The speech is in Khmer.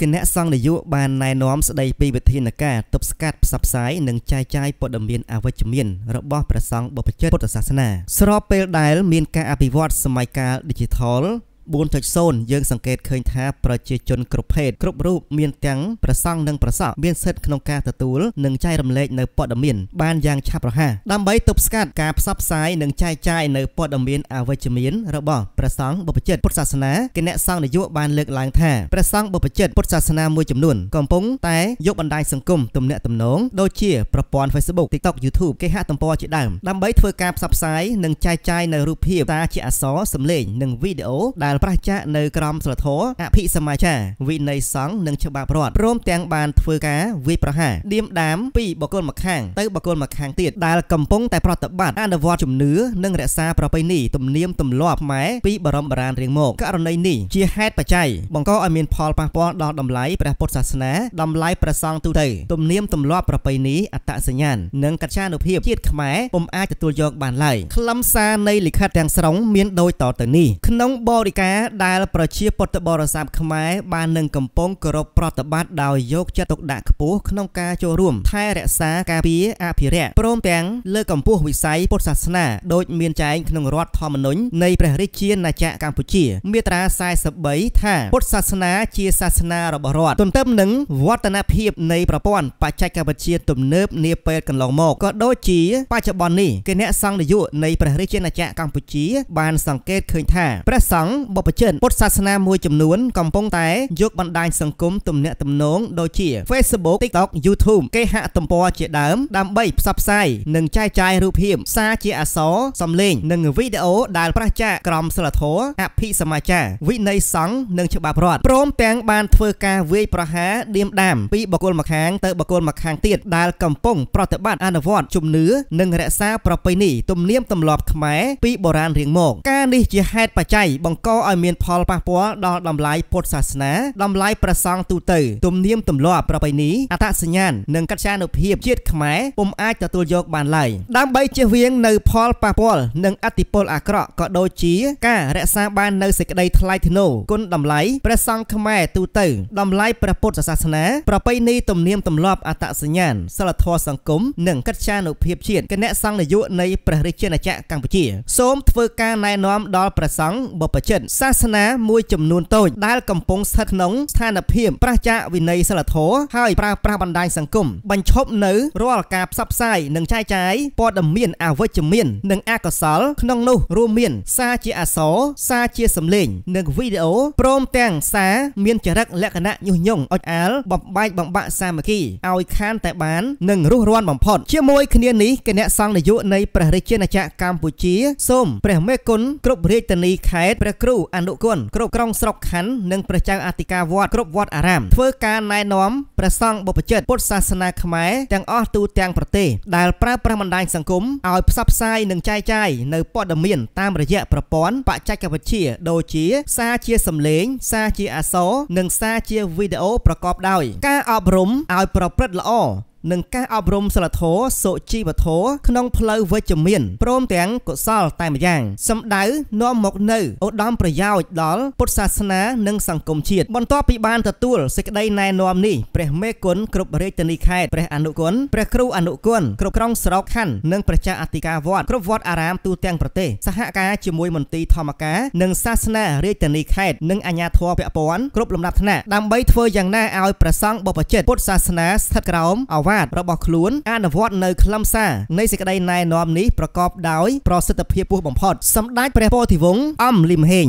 គណៈសង្ឃនាយកបានណែនាំស្ដីពីវិធានការទប់ស្កាត់ផ្សព្វផ្សាយនិងចែកចាយព័ត៌មានអវិជ្ជមានរបស់ព្រះសង្ឃបព្វជិតពុទ្ធសាសនាស្របពេលដែលមានការអភិវឌ្ឍសម័យកាល Digital 4.0យើងសង្កេតឃើញថាប្រជាជនគ្រប់ភេទគ្រប់រូបមានទាំងប្រសង់និងប្រសក់មានសិទ្ធិក្នុងការទទួលនិងចែករំលែកនៅព័ត៌មានបានយ៉ាងឆាប់រហ័សដើម្បីទប់ស្កាត់ការផ្សព្វផ្សាយនិងចែកចាយនៅព័ត៌មានអវិជ្ជមានរបស់ព្រះសង្ឃបព្វជិតពុទ្ធសាសនាគណៈសង្ឃនយោបានលើកឡើងថាព្រះសង្ឃបព្វជិតពុទ្ធសាសនាមួយចំនួនកំពុងតែយកបណ្ដាញសង្គមទំនាក់ទំនងដូចជា ប្រព័ន្ធ Facebook TikTok YouTube គេហទំព័រជាដើមដើម្បីធ្វើការផ្សព្វផ្សាយនិងចែកចាយនៅរូបភាពតាជាអក្សរសំឡេងនិងវីដេអូដែលដែលប្រះចាកនៅក្រមសីលធម៌អភិសមាចារវិន័យសង្ឃនិងច្បាប់រដ្ឋព្រមទាំងបានធ្វើការវាយប្រហារដៀមដាមពីបុគ្គលម្ខាងទៅបុគ្គលម្ខាងទៀតដែលកំពុងតែប្រតិបត្តិអនុវត្តជំនឿនិងរក្សាប្រពៃណីទំនៀមទម្លាប់ម៉ែពីបរមបរានរៀងមកករណីនេះជាហេតុបច្ច័យបង្កឲ្យមានផលប៉ះពាល់ដល់តម្លៃព្រះពុទ្ធសាសនាតម្លៃប្រសង់ទូទៅទំនៀមទម្លាប់ប្រពៃណីអត្តសញ្ញាណនិងកច្ឆានុភាពជាតិខ្មែរពុំអាចទទួលយកបានឡើយខ្លឹមសារនៃលិខិតទាំងស្រុងមានដូចតទៅនេះក្នុងបរិកាការដែលប្រជាពុទ្ធបរិស័ទខ្មែរបាននឹងកំពុងគោរពប្រតិបត្តិដោយយកចិត្តទុកដាក់ខ្ពស់ក្នុងការចូលរួមថែរក្សាការពារអភិរក្សព្រមទាំងលើកកម្ពស់វិស័យពុទ្ធសាសនាដោយមានចែងក្នុងរដ្ឋធម្មនុញ្ញនៃព្រះរាជាណាចក្រកម្ពុជាមាត្រា43ថាពុទ្ធសាសនាជាសាសនារបស់រដ្ឋទន្ទឹមនឹងវឌ្ឍនភាពនៃប្រព័ន្ធបច្ចេកវិទ្យាទំនើបនាពេលកន្លងមកក៏ដូចជាបច្ចុប្បន្ននេះគណៈសង្ឃនាយកនៃព្រះរាជាណាចក្រកម្ពុជាបាន សង្កេតឃើញថាព្រះសង្ឃបព្វជិនពុទ្ធសាសនាមួយចំនួនកំពុងតែ យកបណ្ដាញសង្គមទំនាក់ទំនងដូចជា Facebook TikTok YouTube គេហទំព័រជាដើមដើម្បីផ្សព្វផ្សាយនិងចែកចាយរូបភាពសារជាអក្សរសំឡេង និងវីដេអូដែលប្រឆាចក្រមសីលធម៌អភិសមាចារវិន័យសង្ឃនិងច្បាប់រដ្ឋព្រមទាំងបានធ្វើការវាយប្រហារឌៀមដាមពីបុគ្គលម្ខាងទៅបុគ្គលម្ខាងទៀតដែលកំពុងប្រតិបត្តិអនុវត្ត ជំនឿនិងរក្សាប្រពៃណីទំនៀមទម្លាប់ខ្មែរពីបុរាណរៀងមកការនេះជាហេតុបច្ច័យបង្កឲ្យមានផលប៉ះពាល់ដល់តម្លៃពុទ្ធសាសនាតម្លៃប្រសង់ទូទៅ ទំនៀមទម្លាប់ប្រពៃណីអត្តសញ្ញាណនិងកិត្យានុភាពជាតិខ្មែរពុំអាចទទួលយកបានឡើយដើម្បីជៀសវាងនៅ ផលប៉ះពាល់និងអតិពលអាក្រក់ក៏ដូចជាការរក្សាបាននៅសេចក្តីថ្លៃថ្នូរគុណតម្លៃព្រះសង្ឃខ្មែរទូទៅតម្លៃព្រះពុទ្ធសាសនាប្រពៃណីទំនៀមទម្លាប់អត្តសញ្ញាណសិលធម៌សង្គមនិងកិត្យានុភាពជាតិគណៈសង្ឃនាយកនៃព្រះរាជាណាចក្រកម្ពុជាសូមធ្វើការណែនាំដល់ព្រះសង្ឃបព្វជិតសាសនាមួយចំនួនតូចដែលកំពុងស្ថិតក្នុងស្ថានភាពប្រជាវិន័យសិលធម៌ហើយប្រើប្រាស់បណ្ដាញសង្គមបញ្ឈប់នៅរាល់ការផ្សព្វផ្សាយនិងចែកចាយព័ត៌មានអវិជ្ជមាន និងអកុសលក្នុងនោះរួមមានសារជាអសរសារជាសំឡេងនិងវីដេអូព្រមទាំងសារមានចរិតលក្ខណៈញុះញង់អុចអាលបំបែកបំបាក់សាមគ្គីឲ្យខានតែបាននិងរស់រានបំផុតជាមួយគ្នានេះគណៈសង្ឃនាយកនៃព្រះរាជាណាចក្រកម្ពុជាសូមព្រះមេគុណគ្រប់រាជធានីខេត្តព្រះគ្រូអនុគុណគ្រប់ក្រុងស្រុកខណ្ឌនិងព្រះចៅអធិការវត្តគ្រប់វត្តអារាមធ្វើការណែនាំព្រះសង្ឃបុព្វជិតពុទ្ធសាសនាខ្មែរទាំងអស់ទូទាំងប្រទេសដែលប្រើប្រាស់បណ្ដាញសង្គមឲ្យផ្សព្វផ្សាយនិងចែកចាយនៅព័ត៌មានតាមរយៈប្រព័ន្ធបច្ចេកវិទ្យាដូចជា សារជាសំឡេងសារជាអក្សរនិងសារជាវីដេអូប្រកបដោយ ការអប់រំឲ្យប្រព្រឹត្តល្អនិងការអប់រំសិលធម៌សុជីវធម៌ក្នុងផ្លូវវិជ្ជមានព្រមទាំងកុសលតែម្យ៉ាងសម្ដៅនាំមក នៅឧត្តមប្រយោជន៍ដល់ពុទ្ធសាសនា និងសង្គមជាតិបន្ទាប់ពីបានទទួលសេចក្តីណែនាំនេះព្រះមេគុណគ្រប់រាជធានីខេត្តព្រះអនុគុណព្រះគ្រូអនុគុណគ្រប់ក្រុងស្រុកខណ្ឌនិងព្រះចាស់អធិការវត្តគ្រប់វត្តអារាមទូទាំងប្រទេសសហការជាមួយមន្ទីរធម្មការនិងសាសនារាជធានីខេត្តនិង អាជ្ញាធរពាក់ព័ន្ធគ្រប់លំដាប់ថ្នាក់ដើម្បីធ្វើយ៉ាងណាឲ្យប្រសង់បព្វជិតពុទ្ធសាសនាស្ថិតក្រោមអវ៉ាមាត្ររបស់ខ្លួនអនុវត្តនៅខ្លឹមសារនៃសេចក្តីណែនាំនេះប្រកបដោយប្រសិទ្ធភាពពោះបំផុតសម្ដេចព្រះពោធិវង្សអំលីមហេង